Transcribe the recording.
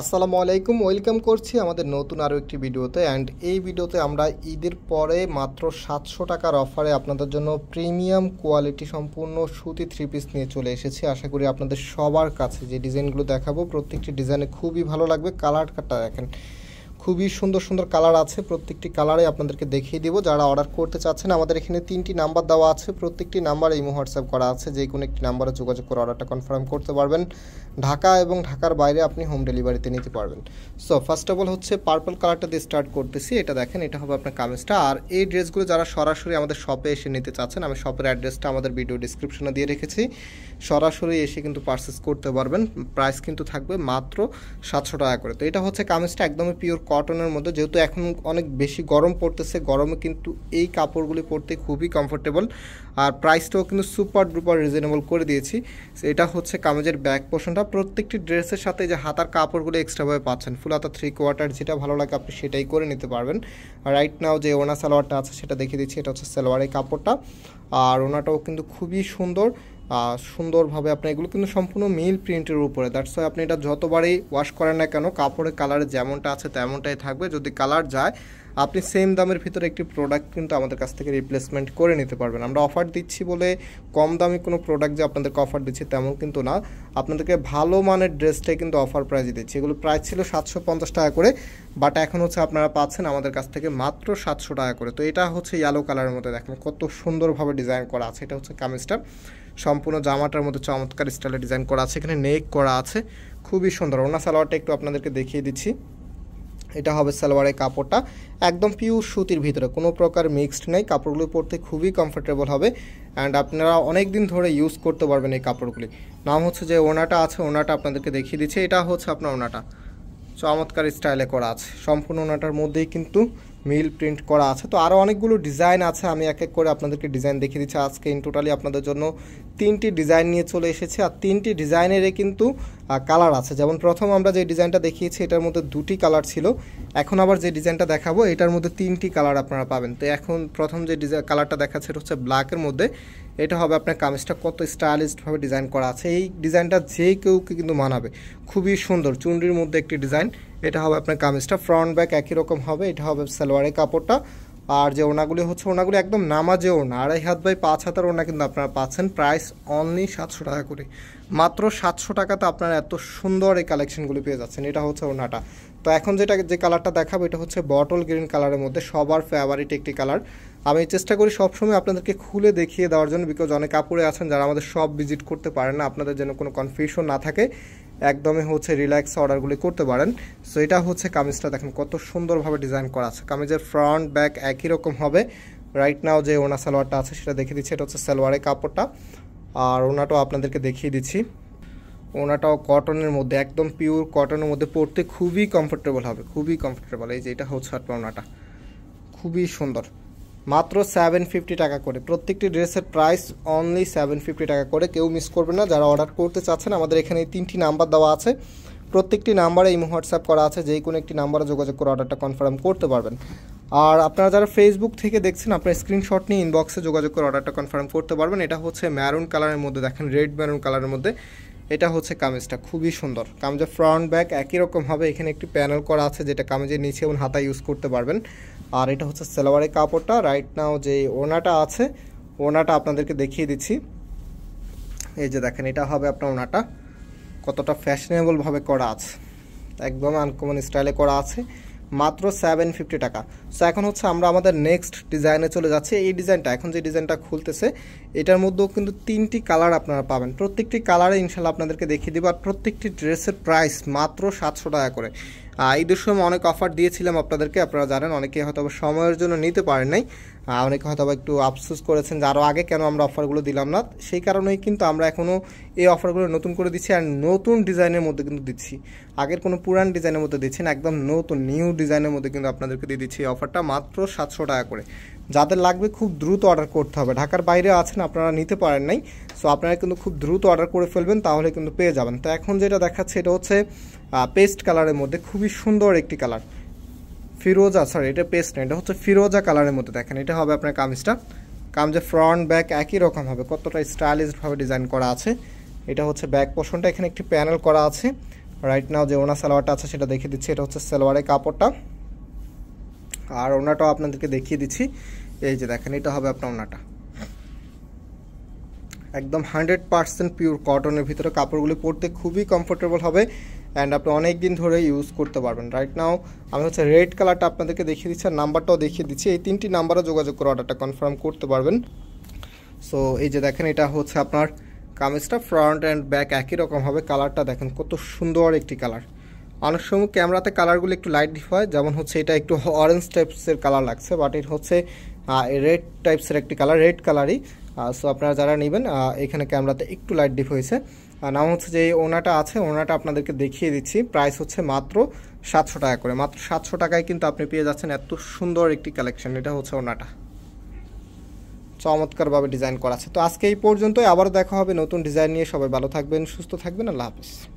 আসসালামু আলাইকুম ওয়েলকাম করছি আমাদের নতুন আরও একটি ভিডিওতে অ্যান্ড এই ভিডিওতে আমরা ঈদের পরে মাত্র সাতশো টাকার অফারে আপনাদের জন্য প্রিমিয়াম কোয়ালিটি সম্পূর্ণ সুতি থ্রি পিস নিয়ে চলে এসেছি আশা করি আপনাদের সবার কাছে যে ডিজাইনগুলো দেখাবো প্রত্যেকটি ডিজাইনে খুবই ভালো লাগবে কালার কাটটা দেখেন খুবই সুন্দর সুন্দর কালার আছে প্রত্যেকটি কালারে আপনাদেরকে দেখিয়ে দিব যারা অর্ডার করতে চাচ্ছেন আমাদের এখানে তিনটি নাম্বার দেওয়া আছে প্রত্যেকটি নাম্বার এই হোয়াটসঅ্যাপ করা আছে যে কোনো একটি নাম্বারে যোগাযোগ করে অর্ডারটা কনফার্ম করতে পারবেন ঢাকা এবং ঢাকার বাইরে আপনি হোম ডেলিভারিতে নিতে পারবেন সো ফার্স্ট অফ অল হচ্ছে পার্পল কালারটা দিয়ে স্টার্ট করতেছি এটা দেখেন এটা হবে আপনার কামিজটা আর এই ড্রেসগুলো যারা সরাসরি আমাদের শপে এসে নিতে চাচ্ছেন আমি শপের অ্যাড্রেসটা আমাদের ভিডিও ডিসক্রিপশনে দিয়ে রেখেছি সরাসরি এসে কিন্তু পারচেস করতে পারবেন প্রাইস কিন্তু থাকবে মাত্র সাতশো টাকা করে তো এটা হচ্ছে কামিজটা একদমই পিওর কটনের মধ্যে যেহেতু এখন অনেক বেশি গরম পড়তেছে গরমে কিন্তু এই কাপড়গুলি পরতে খুবই কমফোর্টেবল আর প্রাইসটাও কিন্তু সুপার ডুপার রিজনেবল করে দিয়েছি এটা হচ্ছে কামেজের ব্যাক পোর্শনটা প্রত্যেকটি ড্রেসের সাথে যে হাতার কাপড়গুলো এক্সট্রাভাবে পাচ্ছেন ফুল হাতা থ্রি কোয়ার্টার যেটা ভালো লাগে আপনি সেটাই করে নিতে পারবেন রাইট নাও যে ওনা সালোয়ারটা আছে সেটা দেখিয়ে দিচ্ছি এটা হচ্ছে সালোয়ারের কাপড়টা আর ওনাটাও কিন্তু খুবই সুন্দর সুন্দরভাবে আপনি এগুলো কিন্তু সম্পূর্ণ মিল প্রিন্টের উপরে দ্যাটস আপনি এটা যতবারই ওয়াশ করেন না কেন কাপড়ের কালার যেমনটা আছে তেমনটাই থাকবে যদি কালার যায় আপনি সেম দামের ভিতরে একটি প্রোডাক্ট কিন্তু আমাদের কাছ থেকে রিপ্লেসমেন্ট করে নিতে পারবেন আমরা অফার দিচ্ছি বলে কম দামি কোনো প্রোডাক্ট যে আপনাদেরকে অফার দিচ্ছি তেমন কিন্তু না আপনাদেরকে ভালো মানের ড্রেসটাই কিন্তু অফার প্রাইজে দিচ্ছি এগুলো প্রাইস ছিল সাতশো পঞ্চাশ টাকা করে বাট এখন হচ্ছে আপনারা পাচ্ছেন আমাদের কাছ থেকে মাত্র সাতশো টাকা করে তো এটা হচ্ছে ইয়েলো কালারের মধ্যে দেখেন কত সুন্দরভাবে ডিজাইন করা আছে এটা হচ্ছে কামিজটা সম্পূর্ণ জামাটার মধ্যে চমৎকার স্টাইলে ডিজাইন করা আছে এখানে নেক করা আছে খুবই সুন্দর ওনা সালোয়ারটা একটু আপনাদেরকে দেখিয়ে দিচ্ছি এটা হবে সালোয়ারের কাপড়টা একদম পিওর সুতির ভিতরে কোনো প্রকার মিক্সড নেই কাপড়গুলি পরতে খুবই কমফোর্টেবল হবে অ্যান্ড আপনারা অনেক দিন ধরে ইউজ করতে পারবেন এই কাপড়গুলি নাম হচ্ছে যে ওনাটা আছে ওনাটা আপনাদেরকে দেখিয়ে দিচ্ছে এটা হচ্ছে আপনার ওনাটা চমৎকার স্টাইলে করা আছে সম্পূর্ণ ওনাটার মধ্যেই কিন্তু মিল প্রিন্ট করা আছে তো আরও অনেকগুলো ডিজাইন আছে আমি এক এক করে আপনাদেরকে ডিজাইন দেখিয়ে দিচ্ছি আজকে ইন টোটালি আপনাদের জন্য তিনটি ডিজাইন নিয়ে চলে এসেছে আর তিনটি ডিজাইনেরই কিন্তু কালার আছে যেমন প্রথম আমরা যে ডিজাইনটা দেখিয়েছি এটার মধ্যে দুটি কালার ছিল এখন আবার যে ডিজাইনটা দেখাবো এটার মধ্যে তিনটি কালার আপনারা পাবেন তো এখন প্রথম যে ডিজাইন কালারটা দেখাচ্ছে এটা হচ্ছে ব্ল্যাকের মধ্যে এটা হবে আপনার কামিজটা কত স্টাইলিশভাবে ডিজাইন করা আছে এই ডিজাইনটা যে কেউকে কিন্তু মানাবে খুবই সুন্দর চুন্ডির মধ্যে একটি ডিজাইন এটা হবে আপনার কামিজটা ফ্রন্ট ব্যাক একই রকম হবে এটা হবে সালোয়ারের কাপড়টা আর যে ওনাগুলি হচ্ছে ওনাগুলি একদম নামাজে ওনা আড়াই হাত বাই পাঁচ হাতের ওনা কিন্তু আপনারা পাচ্ছেন প্রাইস অনলি সাতশো টাকা করে মাত্র সাতশো টাকাতে আপনারা এত সুন্দর এই কালেকশনগুলি পেয়ে যাচ্ছেন এটা হচ্ছে ওনাটা তো এখন যেটা যে কালারটা দেখাবো এটা হচ্ছে বটল গ্রিন কালারের মধ্যে সবার ফেভারিট একটি কালার আমি চেষ্টা করি সবসময় আপনাদেরকে খুলে দেখিয়ে দেওয়ার জন্য বিকজ অনেক কাপড়ে আছেন যারা আমাদের সব ভিজিট করতে পারেন না আপনাদের যেন কোনো কনফিউশন না থাকে একদমই হচ্ছে রিল্যাক্স অর্ডারগুলি করতে পারেন সো এটা হচ্ছে কামিজটা দেখেন কত সুন্দরভাবে ডিজাইন করা আছে কামিজের ফ্রন্ট ব্যাক একই রকম হবে রাইট নাও যে ওনা সালোয়ারটা আছে সেটা দেখিয়ে দিচ্ছি এটা হচ্ছে সালোয়ারের কাপড়টা আর ওনাটাও আপনাদেরকে দেখিয়ে দিচ্ছি ওনাটাও কটনের মধ্যে একদম পিওর কটনের মধ্যে পড়তে খুবই কমফোর্টেবল হবে খুবই কমফোর্টেবল এই যে এটা হচ্ছে আপনার ওনাটা খুবই সুন্দর মাত্র সেভেন ফিফটি টাকা করে প্রত্যেকটি ড্রেসের প্রাইস অনলি সেভেন ফিফটি টাকা করে কেউ মিস করবে না যারা অর্ডার করতে চাচ্ছেন আমাদের এখানে তিনটি নাম্বার দেওয়া আছে প্রত্যেকটি নাম্বারে এই হোয়াটসঅ্যাপ করা আছে যে কোনো একটি নাম্বারে যোগাযোগ করে অর্ডারটা কনফার্ম করতে পারবেন আর আপনারা যারা ফেসবুক থেকে দেখছেন আপনার স্ক্রিনশট নিয়ে ইনবক্সে যোগাযোগ করে অর্ডারটা কনফার্ম করতে পারবেন এটা হচ্ছে ম্যারুন কালারের মধ্যে দেখেন রেড ম্যারুন কালারের মধ্যে এটা হচ্ছে কামিজটা খুবই সুন্দর কামিজের ফ্রন্ট ব্যাক একই রকম হবে এখানে একটি প্যানেল করা আছে যেটা কামিজের নিচে এবং হাতা ইউজ করতে পারবেন আর এটা হচ্ছে সেলোয়ারের কাপড়টা রাইট নাও যে ওনাটা আছে ওনাটা আপনাদেরকে দেখিয়ে দিচ্ছি এই যে দেখেন এটা হবে আপনার ওনাটা কতটা ফ্যাশনেবলভাবে করা আছে একদম আনকমন স্টাইলে করা আছে মাত্র সেভেন ফিফটি টাকা সো এখন হচ্ছে আমরা আমাদের নেক্সট ডিজাইনে চলে যাচ্ছি এই ডিজাইনটা এখন যে ডিজাইনটা খুলতেছে এটার মধ্যেও কিন্তু তিনটি কালার আপনারা পাবেন প্রত্যেকটি কালারে ইনশাল্লাহ আপনাদেরকে দেখিয়ে দিব আর প্রত্যেকটি ড্রেসের প্রাইস মাত্র সাতশো টাকা করে ঈদের সময় অনেক অফার দিয়েছিলাম আপনাদেরকে আপনারা জানেন অনেকে হয়তো সময়ের জন্য নিতে পারেন নাই অনেকে হয়তো একটু আফসোস করেছেন যে আরও আগে কেন আমরা অফারগুলো দিলাম না সেই কারণেই কিন্তু আমরা এখনও এই অফারগুলো নতুন করে দিচ্ছি আর নতুন ডিজাইনের মধ্যে কিন্তু দিচ্ছি আগের কোনো পুরান ডিজাইনের মধ্যে দিচ্ছি না একদম নতুন নিউ ডিজাইনের মধ্যে কিন্তু আপনাদেরকে দিয়ে দিচ্ছি এই অফারটা মাত্র সাতশো টাকা করে যাদের লাগবে খুব দ্রুত অর্ডার করতে হবে ঢাকার বাইরে আছেন আপনারা নিতে পারেন নাই সো আপনারা কিন্তু খুব দ্রুত অর্ডার করে ফেলবেন তাহলে কিন্তু পেয়ে যাবেন তো এখন যেটা দেখাচ্ছে এটা হচ্ছে পেস্ট কালারের মধ্যে খুবই সুন্দর একটি কালার ফিরোজা সরি এটা পেস্ট না এটা হচ্ছে ফিরোজা কালারের মধ্যে দেখেন এটা হবে আপনার কামিজটা কামিজে ফ্রন্ট ব্যাক একই রকম হবে কতটা স্টাইলিশভাবে ডিজাইন করা আছে এটা হচ্ছে ব্যাক পোষণটা এখানে একটি প্যানেল করা আছে রাইট নাও যে ওনা সালোয়ারটা আছে সেটা দেখিয়ে দিচ্ছি এটা হচ্ছে সালোয়ারের কাপড়টা আর ওনাটাও আপনাদেরকে দেখিয়ে দিচ্ছি এই যে দেখেন এটা হবে আপনার ওনাটা একদম হান্ড্রেড পারসেন্ট পিওর কটনের ভিতরে কাপড়গুলি পরতে খুবই কমফোর্টেবল হবে অ্যান্ড আপনি অনেক দিন ধরে ইউজ করতে পারবেন রাইট নাও আমি হচ্ছে রেড কালারটা আপনাদেরকে দেখিয়ে দিচ্ছি আর নাম্বারটাও দেখিয়ে দিচ্ছি এই তিনটি নাম্বারও যোগাযোগ করে অর্ডারটা কনফার্ম করতে পারবেন সো এই যে দেখেন এটা হচ্ছে আপনার কামিজটা ফ্রন্ট অ্যান্ড ব্যাক একই রকম হবে কালারটা দেখেন কত সুন্দর একটি কালার অনেক সময় ক্যামেরাতে কালারগুলো একটু লাইট হয় যেমন হচ্ছে এটা একটু অরেঞ্জ টাইপসের কালার লাগছে বাট এটা হচ্ছে রেড টাইপসের একটি কালার রেড কালারই সো আপনারা যারা নেবেন এখানে ক্যামেরাতে একটু লাইট ডিফ হয়েছে নাম হচ্ছে যে এই ওনাটা আছে ওনাটা আপনাদেরকে দেখিয়ে দিচ্ছি প্রাইস হচ্ছে মাত্র সাতশো টাকা করে মাত্র সাতশো টাকায় কিন্তু আপনি পেয়ে যাচ্ছেন এত সুন্দর একটি কালেকশন এটা হচ্ছে ওনাটা চমৎকারভাবে ডিজাইন করা আছে তো আজকে এই পর্যন্তই আবারও দেখা হবে নতুন ডিজাইন নিয়ে সবাই ভালো থাকবেন সুস্থ থাকবেন আল্লাহ হাফিজ